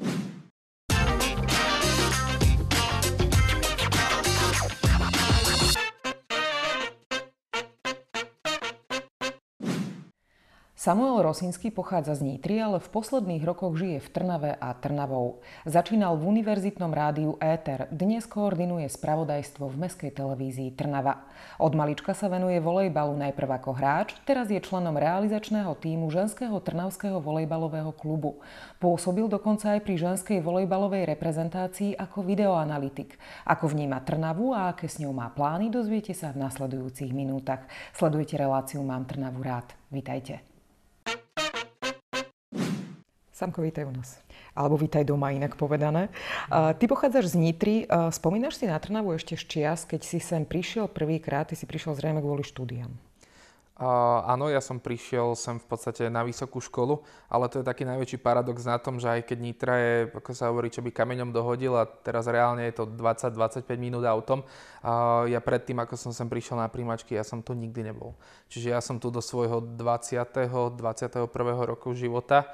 you Samuel Rosinský pochádza z Nitry, ale v posledných rokoch žije v Trnave a Trnavou. Začínal v univerzitnom rádiu Éter, dnes koordinuje spravodajstvo v Mestskej televízii Trnava. Od malička sa venuje volejbalu najprv ako hráč, teraz je členom realizačného týmu ženského trnavského volejbalového klubu. Pôsobil dokonca aj pri ženskej volejbalovej reprezentácii ako videoanalytik. Ako vníma Trnavu a aké s ňou má plány, dozviete sa v nasledujúcich minútach. Sledujte reláciu Mám Trnavu rád. Vítajte. Samko, vítaj u nás. Alebo vítaj doma, inak povedané. ty pochádzaš z Nitry. spomínaš si na Trnavu ešte z čias, keď si sem prišiel prvýkrát. Ty si prišiel zrejme kvôli štúdiam. Uh, áno, ja som prišiel sem v podstate na vysokú školu, ale to je taký najväčší paradox na tom, že aj keď Nitra je, ako sa hovorí, čo by kameňom dohodil a teraz reálne je to 20-25 minút autom, uh, ja predtým, ako som sem prišiel na príjmačky, ja som tu nikdy nebol. Čiže ja som tu do svojho 20. 21. roku života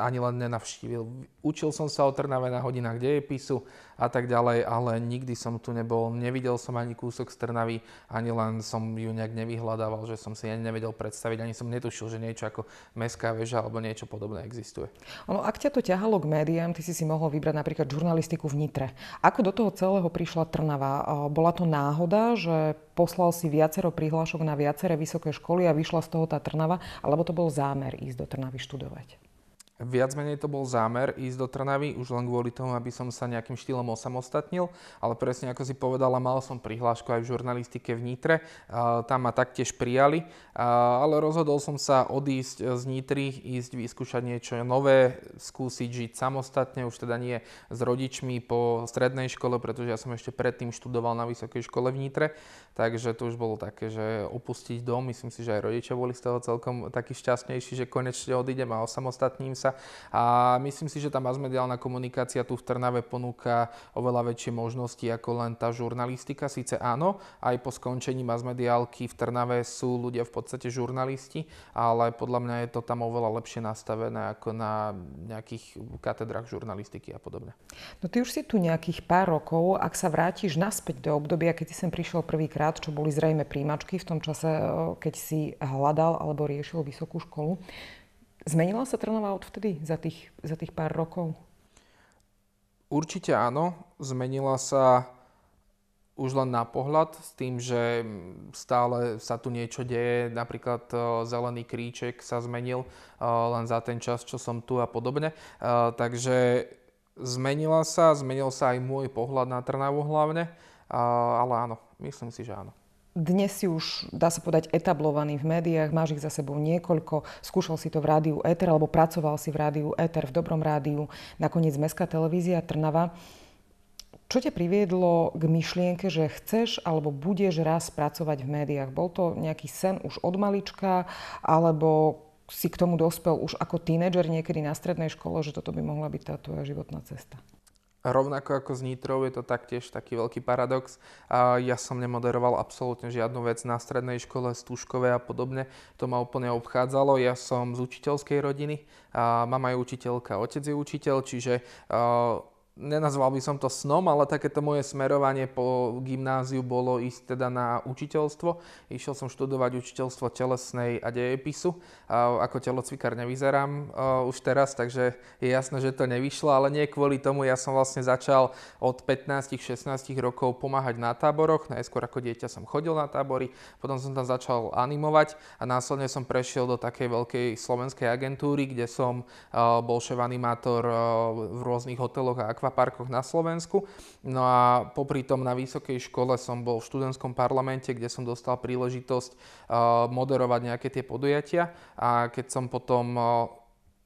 ani len nenavštívil. Učil som sa o Trnave na hodinách dejepisu a tak ďalej, ale nikdy som tu nebol, nevidel som ani kúsok z Trnavy, ani len som ju nejak nevyhľadával, že som si ani nevedel predstaviť, ani som netušil, že niečo ako mestská väža alebo niečo podobné existuje. Ono, ak ťa to ťahalo k médiám, ty si si mohol vybrať napríklad žurnalistiku v Nitre. Ako do toho celého prišla Trnava? Bola to náhoda, že poslal si viacero prihlášok na viaceré vysoké školy a vyšla z toho tá Trnava, alebo to bol zámer ísť do Trnavy študovať? Viac menej to bol zámer ísť do Trnavy, už len kvôli tomu, aby som sa nejakým štýlom osamostatnil, ale presne ako si povedala, mal som prihlášku aj v žurnalistike v Nitre, tam ma taktiež prijali, ale rozhodol som sa odísť z Nitry, ísť vyskúšať niečo nové, skúsiť žiť samostatne, už teda nie s rodičmi po strednej škole, pretože ja som ešte predtým študoval na vysokej škole v Nitre, takže to už bolo také, že opustiť dom, myslím si, že aj rodičia boli z toho celkom takí šťastnejší, že konečne odídem a osamostatním sa a myslím si, že tá masmediálna komunikácia tu v Trnave ponúka oveľa väčšie možnosti ako len tá žurnalistika. Sice áno, aj po skončení masmediálky v Trnave sú ľudia v podstate žurnalisti, ale podľa mňa je to tam oveľa lepšie nastavené ako na nejakých katedrách žurnalistiky a podobne. No ty už si tu nejakých pár rokov, ak sa vrátiš naspäť do obdobia, keď si sem prišiel prvýkrát, čo boli zrejme príjimačky v tom čase, eh, keď si hľadal alebo riešil vysokú školu, Zmenila sa Trnava odvtedy za tých, za tých pár rokov? Určite áno. Zmenila sa už len na pohľad s tým, že stále sa tu niečo deje, napríklad e, zelený kríček sa zmenil e, len za ten čas, čo som tu a podobne. E, takže zmenila sa, zmenil sa aj môj pohľad na Trnavu hlavne, ale áno, myslím si, že áno dnes si už, dá sa povedať, etablovaný v médiách, máš ich za sebou niekoľko, skúšal si to v rádiu eter alebo pracoval si v rádiu eter, v dobrom rádiu, nakoniec Mestská televízia Trnava. Čo ťa priviedlo k myšlienke, že chceš alebo budeš raz pracovať v médiách? Bol to nejaký sen už od malička, alebo si k tomu dospel už ako tínedžer niekedy na strednej škole, že toto by mohla byť tá tvoja životná cesta? Rovnako ako s Nitrou je to taktiež taký veľký paradox. Ja som nemoderoval absolútne žiadnu vec na strednej škole, stúškové a podobne. To ma úplne obchádzalo. Ja som z učiteľskej rodiny. a Mama je učiteľka, otec je učiteľ, čiže nenazval by som to snom, ale takéto moje smerovanie po gymnáziu bolo ísť teda na učiteľstvo. Išiel som študovať učiteľstvo telesnej a dejepisu. A ako telocvikár nevyzerám e, už teraz, takže je jasné, že to nevyšlo, ale nie kvôli tomu. Ja som vlastne začal od 15-16 rokov pomáhať na táboroch. Najskôr ako dieťa som chodil na tábory, potom som tam začal animovať a následne som prešiel do takej veľkej slovenskej agentúry, kde som e, bol šef animátor e, v rôznych hoteloch a akvaparkoch na Slovensku. No a popri tom na vysokej škole som bol v študentskom parlamente, kde som dostal príležitosť eh, moderovať nejaké tie podujatia a keď som potom eh,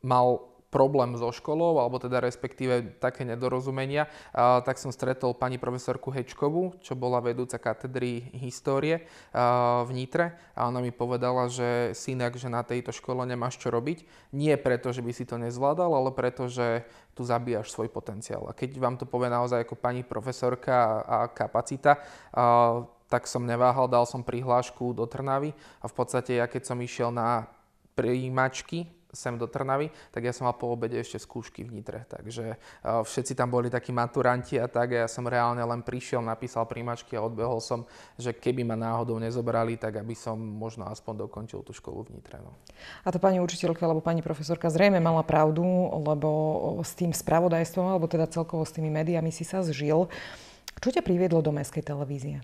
mal problém so školou, alebo teda respektíve také nedorozumenia, tak som stretol pani profesorku Hečkovú, čo bola vedúca katedry histórie v Nitre a ona mi povedala, že synak, že na tejto škole nemáš čo robiť. Nie preto, že by si to nezvládal, ale preto, že tu zabíjaš svoj potenciál. A keď vám to povie naozaj ako pani profesorka a kapacita, tak som neváhal, dal som prihlášku do Trnavy a v podstate ja keď som išiel na prijímačky sem do Trnavy, tak ja som mal po obede ešte skúšky v Nitre, takže e, všetci tam boli takí maturanti a tak a ja som reálne len prišiel, napísal príjmačky a odbehol som, že keby ma náhodou nezobrali, tak aby som možno aspoň dokončil tú školu v Nitre. No. A to pani učiteľka alebo pani profesorka zrejme mala pravdu, lebo s tým spravodajstvom alebo teda celkovo s tými médiami si sa zžil. Čo ťa priviedlo do mestskej televízie?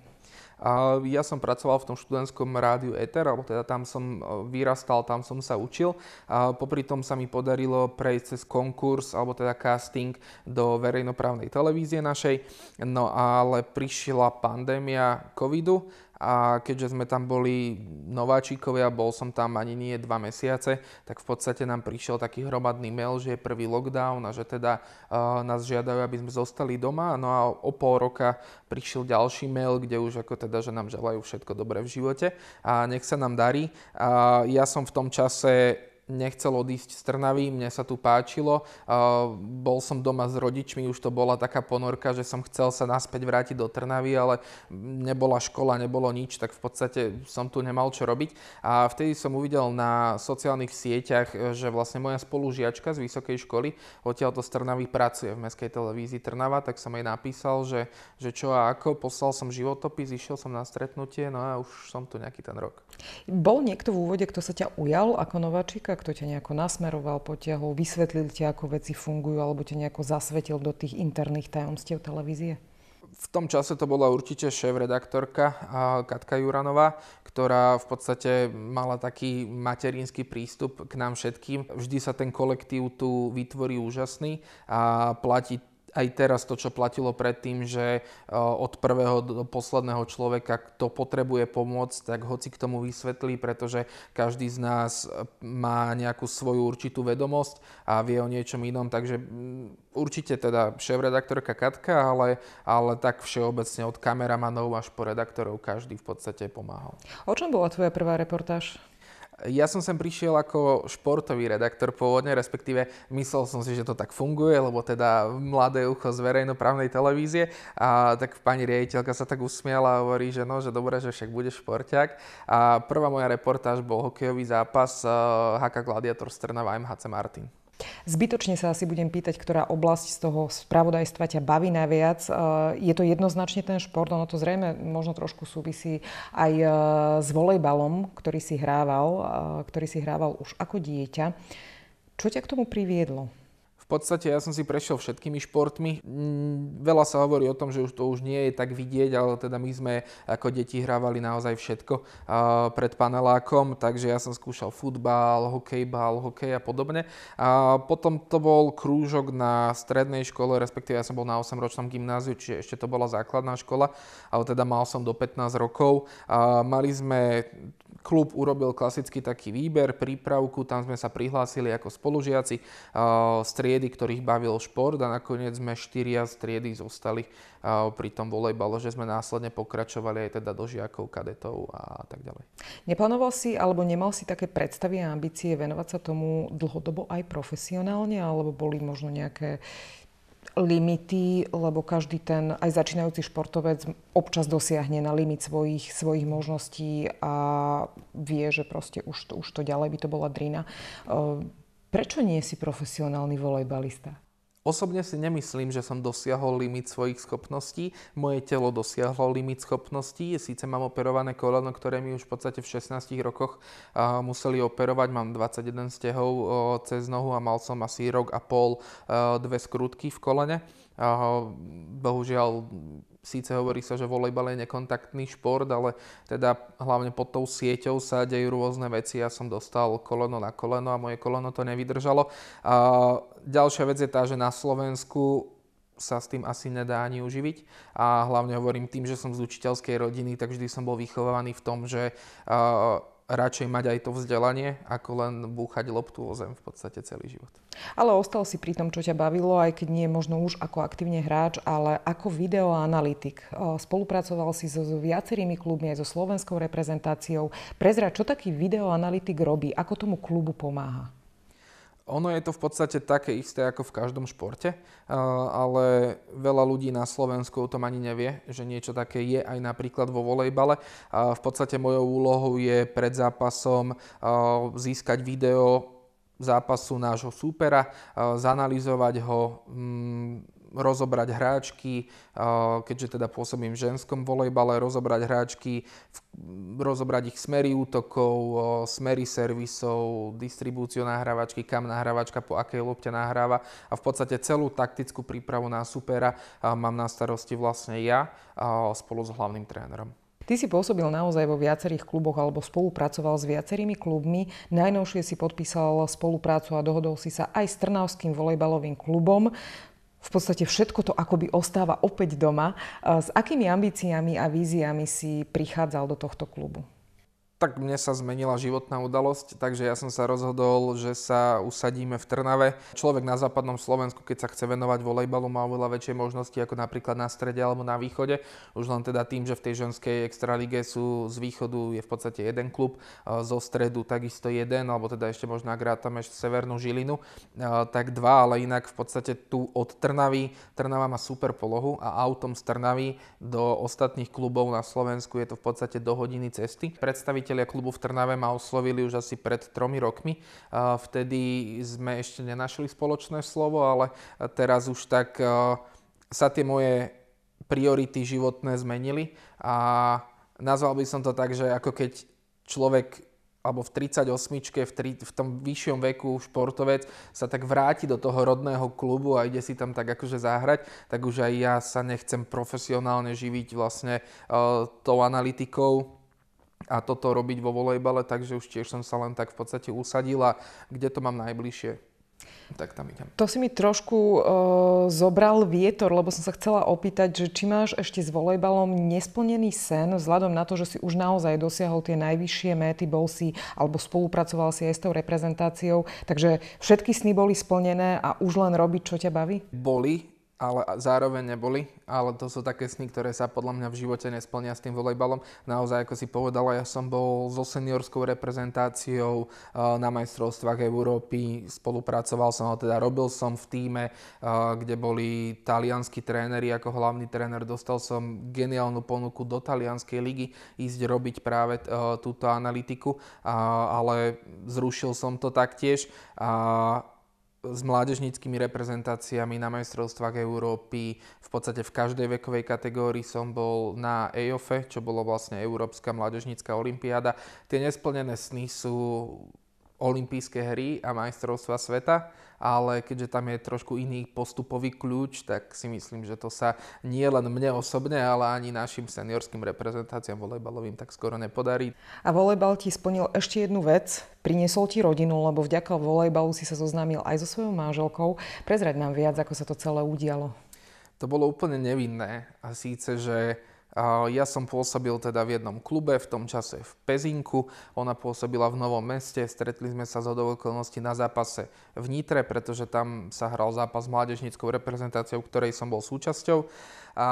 A ja som pracoval v tom študentskom rádiu Ether, alebo teda tam som e, vyrastal, tam som sa učil. A popri tom sa mi podarilo prejsť cez konkurs, alebo teda casting do verejnoprávnej televízie našej. No ale prišla pandémia covidu a keďže sme tam boli nováčikovia, bol som tam ani nie dva mesiace, tak v podstate nám prišiel taký hromadný mail, že je prvý lockdown a že teda uh, nás žiadajú, aby sme zostali doma. No a o pol roka prišiel ďalší mail, kde už ako teda, že nám želajú všetko dobré v živote a nech sa nám darí. Uh, ja som v tom čase nechcel odísť z Trnavy, mne sa tu páčilo. Bol som doma s rodičmi, už to bola taká ponorka, že som chcel sa naspäť vrátiť do Trnavy, ale nebola škola, nebolo nič, tak v podstate som tu nemal čo robiť. A vtedy som uvidel na sociálnych sieťach, že vlastne moja spolužiačka z vysokej školy odtiaľto z Trnavy pracuje v Mestskej televízii Trnava, tak som jej napísal, že, že čo a ako, poslal som životopis, išiel som na stretnutie, no a už som tu nejaký ten rok. Bol niekto v úvode, kto sa ťa ujal ako nováčika, kto ťa nejako nasmeroval, potiahol, vysvetlil ti, ako veci fungujú, alebo ťa nejako zasvetil do tých interných tajomstiev televízie? V tom čase to bola určite šéf-redaktorka Katka Juranová, ktorá v podstate mala taký materinský prístup k nám všetkým. Vždy sa ten kolektív tu vytvorí úžasný a platí aj teraz to, čo platilo predtým, že e, od prvého do posledného človeka, kto potrebuje pomôcť, tak hoci k tomu vysvetlí, pretože každý z nás e, má nejakú svoju určitú vedomosť a vie o niečom inom, takže určite teda šéf-redaktorka Katka, ale, ale tak všeobecne od kameramanov až po redaktorov každý v podstate pomáhal. O čom bola tvoja prvá reportáž? Ja som sem prišiel ako športový redaktor pôvodne, respektíve myslel som si, že to tak funguje, lebo teda mladé ucho z verejnoprávnej televízie a tak pani riaditeľka sa tak usmiala a hovorí, že no, že dobre, že však budeš športiak. A prvá moja reportáž bol hokejový zápas HK eh, Gladiator Strnava MHC Martin. Zbytočne sa asi budem pýtať, ktorá oblasť z toho spravodajstva ťa baví najviac. E, je to jednoznačne ten šport, ono to zrejme možno trošku súvisí aj e, s volejbalom, ktorý si hrával, e, ktorý si hrával už ako dieťa. Čo ťa k tomu priviedlo? V podstate ja som si prešiel všetkými športmi. Mm, veľa sa hovorí o tom, že už to už nie je tak vidieť, ale teda my sme ako deti hrávali naozaj všetko pred panelákom, takže ja som skúšal futbal, hokejbal, hokej a podobne. A potom to bol krúžok na strednej škole, respektíve ja som bol na 8-ročnom gymnáziu, čiže ešte to bola základná škola, ale teda mal som do 15 rokov. A mali sme Klub urobil klasicky taký výber, prípravku, tam sme sa prihlásili ako spolužiaci z eh, triedy, ktorých bavil šport a nakoniec sme štyria z triedy zostali eh, pri tom volejbalo, že sme následne pokračovali aj teda do žiakov, kadetov a tak ďalej. Neplánoval si alebo nemal si také predstavy a ambície venovať sa tomu dlhodobo aj profesionálne alebo boli možno nejaké limity, lebo každý ten aj začínajúci športovec občas dosiahne na limit svojich, svojich možností a vie, že proste už, už to ďalej by to bola drina. Ehm, prečo nie si profesionálny volejbalista? Osobne si nemyslím, že som dosiahol limit svojich schopností. Moje telo dosiahlo limit schopností. Sice mám operované koleno, ktoré mi už v podstate v 16 rokoch museli operovať. Mám 21 stehov cez nohu a mal som asi rok a pol dve skrutky v kolene. Bohužiaľ síce hovorí sa, že volejbal je nekontaktný šport, ale teda hlavne pod tou sieťou sa dejú rôzne veci. Ja som dostal koleno na koleno a moje koleno to nevydržalo. A ďalšia vec je tá, že na Slovensku sa s tým asi nedá ani uživiť. A hlavne hovorím tým, že som z učiteľskej rodiny, tak vždy som bol vychovaný v tom, že uh, radšej mať aj to vzdelanie, ako len búchať loptu o zem v podstate celý život. Ale ostal si pri tom, čo ťa bavilo, aj keď nie možno už ako aktívne hráč, ale ako videoanalytik. Spolupracoval si so, so viacerými klubmi, aj so slovenskou reprezentáciou. Prezrať, čo taký videoanalytik robí, ako tomu klubu pomáha? Ono je to v podstate také isté ako v každom športe, eh, ale veľa ľudí na Slovensku o tom ani nevie, že niečo také je aj napríklad vo volejbale. V podstate mojou úlohou je pred zápasom eh, získať video zápasu nášho súpera, eh, zanalizovať ho, mm, rozobrať hráčky, eh, keďže teda pôsobím v ženskom volejbale, rozobrať hráčky, rozobrať ich smery útokov, eh, smery servisov, distribúciu nahrávačky, kam nahrávačka, po akej lopte nahráva a v podstate celú taktickú prípravu na supera eh, mám na starosti vlastne ja spolu s hlavným trénerom. Ty si pôsobil naozaj vo viacerých kluboch alebo spolupracoval s viacerými klubmi. Najnovšie si podpísal spoluprácu a dohodol si sa aj s Trnavským volejbalovým klubom v podstate všetko to akoby ostáva opäť doma. S akými ambíciami a víziami si prichádzal do tohto klubu? tak mne sa zmenila životná udalosť, takže ja som sa rozhodol, že sa usadíme v Trnave. Človek na západnom Slovensku, keď sa chce venovať volejbalu, má oveľa väčšie možnosti ako napríklad na strede alebo na východe. Už len teda tým, že v tej ženskej extralíge sú z východu je v podstate jeden klub, zo stredu takisto jeden, alebo teda ešte možno ak rátame severnú Žilinu, tak dva, ale inak v podstate tu od Trnavy, Trnava má super polohu a autom z Trnavy do ostatných klubov na Slovensku je to v podstate do hodiny cesty. Predstaviteľ majiteľia klubu v Trnave ma oslovili už asi pred tromi rokmi. Vtedy sme ešte nenašli spoločné slovo, ale teraz už tak sa tie moje priority životné zmenili a nazval by som to tak, že ako keď človek alebo v 38 v, tri, v tom vyššom veku športovec sa tak vráti do toho rodného klubu a ide si tam tak akože zahrať, tak už aj ja sa nechcem profesionálne živiť vlastne e, tou analytikou a toto robiť vo volejbale, takže už tiež som sa len tak v podstate usadila, kde to mám najbližšie. Tak tam idem. To si mi trošku uh, zobral vietor, lebo som sa chcela opýtať, že či máš ešte s volejbalom nesplnený sen, vzhľadom na to, že si už naozaj dosiahol tie najvyššie méty, bol si alebo spolupracoval si aj s tou reprezentáciou, takže všetky sny boli splnené a už len robiť, čo ťa baví? Boli, ale zároveň neboli, ale to sú také sny, ktoré sa podľa mňa v živote nesplnia s tým volejbalom. Naozaj, ako si povedala, ja som bol so seniorskou reprezentáciou eh, na majstrovstvách Európy, spolupracoval som, teda robil som v týme, eh, kde boli talianskí tréneri, ako hlavný tréner dostal som geniálnu ponuku do talianskej ligy ísť robiť práve eh, túto analytiku, ale zrušil som to taktiež s mládežníckými reprezentáciami na majstrovstvách Európy. V podstate v každej vekovej kategórii som bol na EOFE, čo bolo vlastne Európska mládežnícka olimpiáda. Tie nesplnené sny sú olympijské hry a majstrovstva sveta ale keďže tam je trošku iný postupový kľúč, tak si myslím, že to sa nie len mne osobne, ale ani našim seniorským reprezentáciám volejbalovým tak skoro nepodarí. A volejbal ti splnil ešte jednu vec, priniesol ti rodinu, lebo vďaka volejbalu si sa zoznámil aj so svojou manželkou. Prezrať nám viac, ako sa to celé udialo. To bolo úplne nevinné a síce, že ja som pôsobil teda v jednom klube, v tom čase v Pezinku, ona pôsobila v Novom meste, stretli sme sa z okolností na zápase v Nitre, pretože tam sa hral zápas s mládežníckou reprezentáciou, ktorej som bol súčasťou. A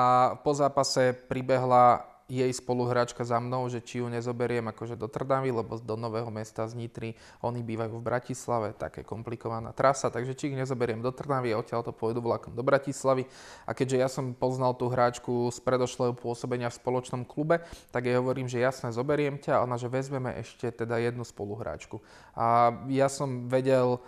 po zápase pribehla jej spoluhráčka za mnou, že či ju nezoberiem akože do Trdavy lebo do Nového mesta z Nitry, oni bývajú v Bratislave, také komplikovaná trasa, takže či ich nezoberiem do Trdavy, a odtiaľ to pôjdu vlakom do Bratislavy. A keďže ja som poznal tú hráčku z predošlého pôsobenia v spoločnom klube, tak jej hovorím, že jasne zoberiem ťa, ona, že vezmeme ešte teda jednu spoluhráčku. A ja som vedel,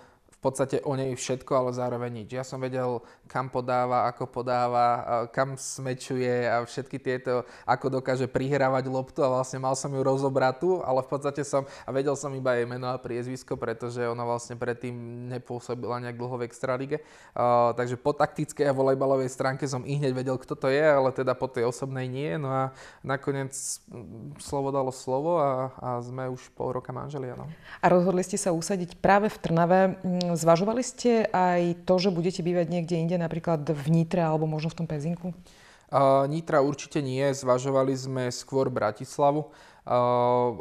podstate o nej všetko, ale zároveň nič. Ja som vedel, kam podáva, ako podáva, kam smečuje a všetky tieto, ako dokáže prihrávať loptu a vlastne mal som ju rozobratú, ale v podstate som, a vedel som iba jej meno a priezvisko, pretože ona vlastne predtým nepôsobila nejak dlho v extralíge. Uh, takže po taktickej a volejbalovej stránke som i hneď vedel, kto to je, ale teda po tej osobnej nie. No a nakoniec mm, slovo dalo slovo a, a sme už pol roka manželia. No. A rozhodli ste sa usadiť práve v Trnave mm, Zvažovali ste aj to, že budete bývať niekde inde, napríklad v Nitre alebo možno v tom Pezinku? Uh, Nitra určite nie, zvažovali sme skôr Bratislavu uh,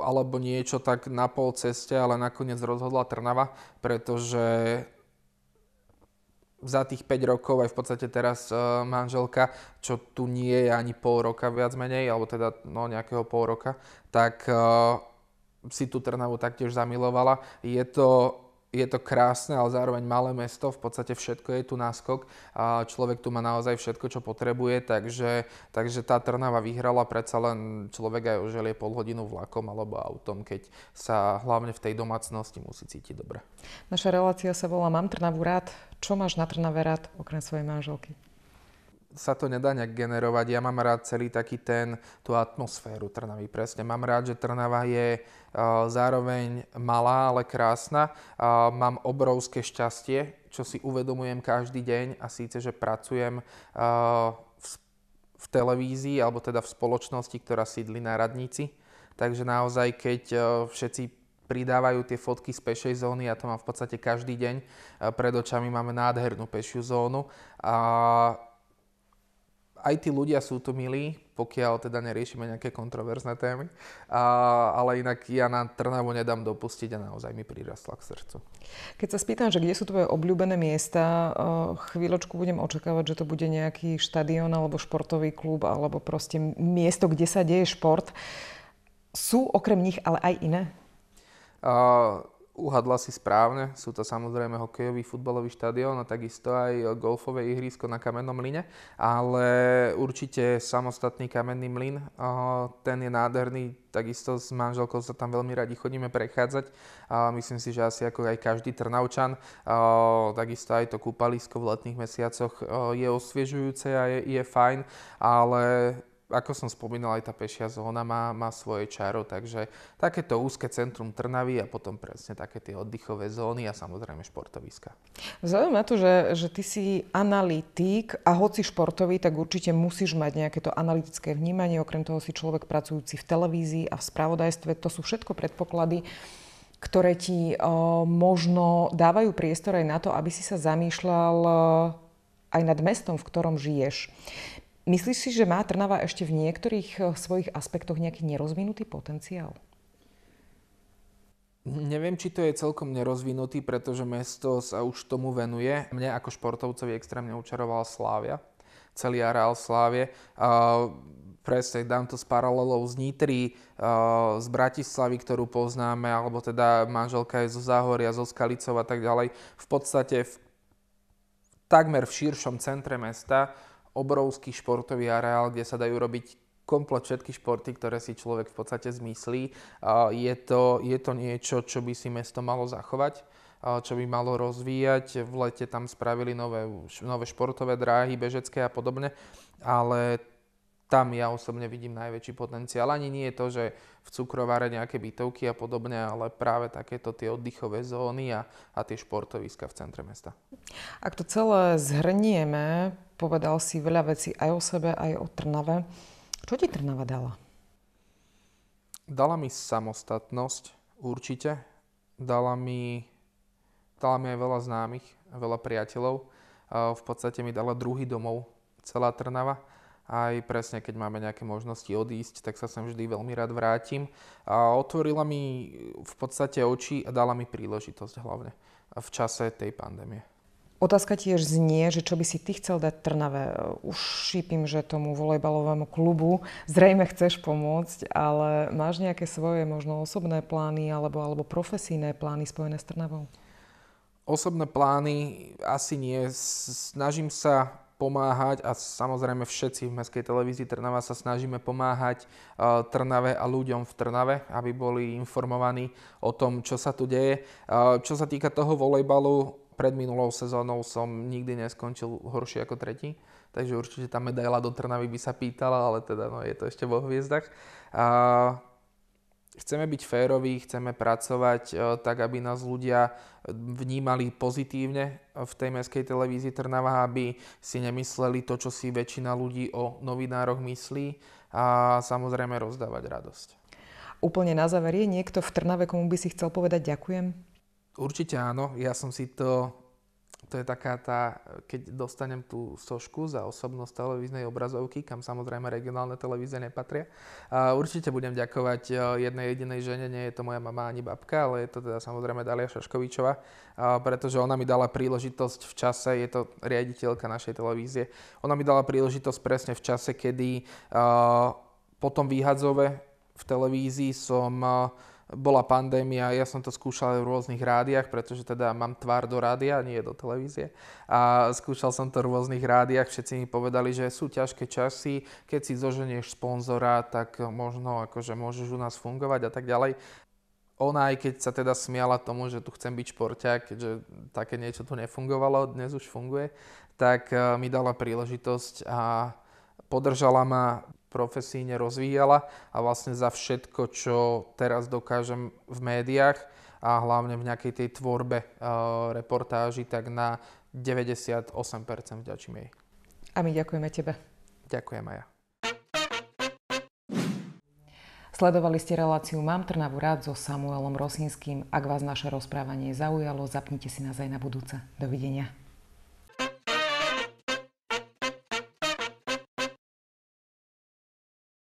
alebo niečo tak na pol ceste, ale nakoniec rozhodla Trnava, pretože za tých 5 rokov, aj v podstate teraz e, manželka, čo tu nie je ani pol roka viac menej, alebo teda no, nejakého pol roka, tak e, si tú Trnavu taktiež zamilovala. Je to je to krásne, ale zároveň malé mesto, v podstate všetko je tu náskok a človek tu má naozaj všetko, čo potrebuje, takže, takže tá Trnava vyhrala, predsa len človek aj oželie pol hodinu vlakom alebo autom, keď sa hlavne v tej domácnosti musí cítiť dobre. Naša relácia sa volá Mám Trnavu rád. Čo máš na Trnave rád, okrem svojej manželky? sa to nedá nejak generovať. Ja mám rád celý taký ten, tú atmosféru Trnavy, presne. Mám rád, že Trnava je uh, zároveň malá, ale krásna. Uh, mám obrovské šťastie, čo si uvedomujem každý deň a síce, že pracujem uh, v, v televízii, alebo teda v spoločnosti, ktorá sídli na radnici. Takže naozaj, keď všetci pridávajú tie fotky z pešej zóny, ja to mám v podstate každý deň, pred očami máme nádhernú pešiu zónu a aj tí ľudia sú tu milí, pokiaľ teda neriešime nejaké kontroverzné témy. A, ale inak ja na Trnavu nedám dopustiť a naozaj mi prirastla k srdcu. Keď sa spýtam, že kde sú tvoje obľúbené miesta, eh, chvíľočku budem očakávať, že to bude nejaký štadión alebo športový klub alebo proste miesto, kde sa deje šport. Sú okrem nich ale aj iné? Uh, Uhadla si správne, sú to samozrejme hokejový futbalový štadión a takisto aj golfové ihrisko na kamennom mlyne, ale určite samostatný kamenný mlyn, eh, ten je nádherný, takisto s manželkou sa tam veľmi radi chodíme prechádzať a myslím si, že asi ako aj každý Trnaučan, eh, takisto aj to kúpalisko v letných mesiacoch eh, je osviežujúce a je, je fajn, ale ako som spomínal, aj tá pešia zóna má, má svoje čaro, takže takéto úzke centrum Trnavy a potom presne také tie oddychové zóny a samozrejme športoviska. Vzhľadom na to, že, že ty si analytik a hoci športový, tak určite musíš mať nejaké to analytické vnímanie, okrem toho si človek pracujúci v televízii a v spravodajstve, to sú všetko predpoklady, ktoré ti o, eh, možno dávajú priestor aj na to, aby si sa zamýšľal eh, aj nad mestom, v ktorom žiješ. Myslíš si, že má Trnava ešte v niektorých eh, svojich aspektoch nejaký nerozvinutý potenciál? Neviem, či to je celkom nerozvinutý, pretože mesto sa už tomu venuje. Mne ako športovcovi extrémne učarovala Slávia, celý areál Slávie. Uh, presne, dám to s paralelou z Nitry, uh, z Bratislavy, ktorú poznáme, alebo teda manželka je zo Záhoria, zo Skalicov a tak ďalej. V podstate v, takmer v širšom centre mesta obrovský športový areál, kde sa dajú robiť komplet všetky športy, ktoré si človek v podstate zmyslí. Je to, je to niečo, čo by si mesto malo zachovať čo by malo rozvíjať. V lete tam spravili nové, nové športové dráhy, bežecké a podobne, ale tam ja osobne vidím najväčší potenciál. Ani nie je to, že v cukrovare nejaké bytovky a podobne, ale práve takéto tie oddychové zóny a, a tie športoviska v centre mesta. Ak to celé zhrnieme, povedal si veľa vecí aj o sebe, aj o Trnave. Čo ti Trnava dala? Dala mi samostatnosť, určite. Dala mi, dala mi aj veľa známych, veľa priateľov. V podstate mi dala druhý domov celá Trnava aj presne, keď máme nejaké možnosti odísť, tak sa sem vždy veľmi rád vrátim. A otvorila mi v podstate oči a dala mi príležitosť hlavne v čase tej pandémie. Otázka tiež znie, že čo by si ty chcel dať Trnave. Už šípim, že tomu volejbalovému klubu zrejme chceš pomôcť, ale máš nejaké svoje možno osobné plány alebo, alebo profesijné plány spojené s Trnavou? Osobné plány asi nie. Snažím sa pomáhať a samozrejme všetci v Mestskej televízii Trnava sa snažíme pomáhať e, Trnave a ľuďom v Trnave, aby boli informovaní o tom, čo sa tu deje. E, čo sa týka toho volejbalu, pred minulou sezónou som nikdy neskončil horšie ako tretí, takže určite tá medaila do Trnavy by sa pýtala, ale teda no, je to ešte vo hviezdach chceme byť féroví, chceme pracovať e, tak, aby nás ľudia e, vnímali pozitívne e, v tej mestskej televízii Trnava, aby si nemysleli to, čo si väčšina ľudí o novinároch myslí a samozrejme rozdávať radosť. Úplne na záver, je niekto v Trnave, komu by si chcel povedať ďakujem? Určite áno, ja som si to to je taká tá, keď dostanem tú sošku za osobnosť televíznej obrazovky, kam samozrejme regionálne televízie nepatria. A určite budem ďakovať e, jednej jedinej žene, nie je to moja mama ani babka, ale je to teda samozrejme Dalia Šaškovičová, e, pretože ona mi dala príležitosť v čase, je to riaditeľka našej televízie, ona mi dala príležitosť presne v čase, kedy e, po tom výhadzove v televízii som bola pandémia, ja som to skúšal v rôznych rádiách, pretože teda mám tvár do rádia, nie do televízie. A skúšal som to v rôznych rádiách, všetci mi povedali, že sú ťažké časy, keď si zoženieš sponzora, tak možno akože môžeš u nás fungovať a tak ďalej. Ona aj keď sa teda smiala tomu, že tu chcem byť športiak, že také niečo tu nefungovalo, dnes už funguje, tak eh, mi dala príležitosť a podržala ma profesíne rozvíjala a vlastne za všetko, čo teraz dokážem v médiách a hlavne v nejakej tej tvorbe e, eh, reportáži, tak na 98% vďačím jej. A my ďakujeme tebe. Ďakujem aj ja. Sledovali ste reláciu Mám Trnavu rád so Samuelom Rosinským. Ak vás naše rozprávanie zaujalo, zapnite si nás aj na budúce. Dovidenia.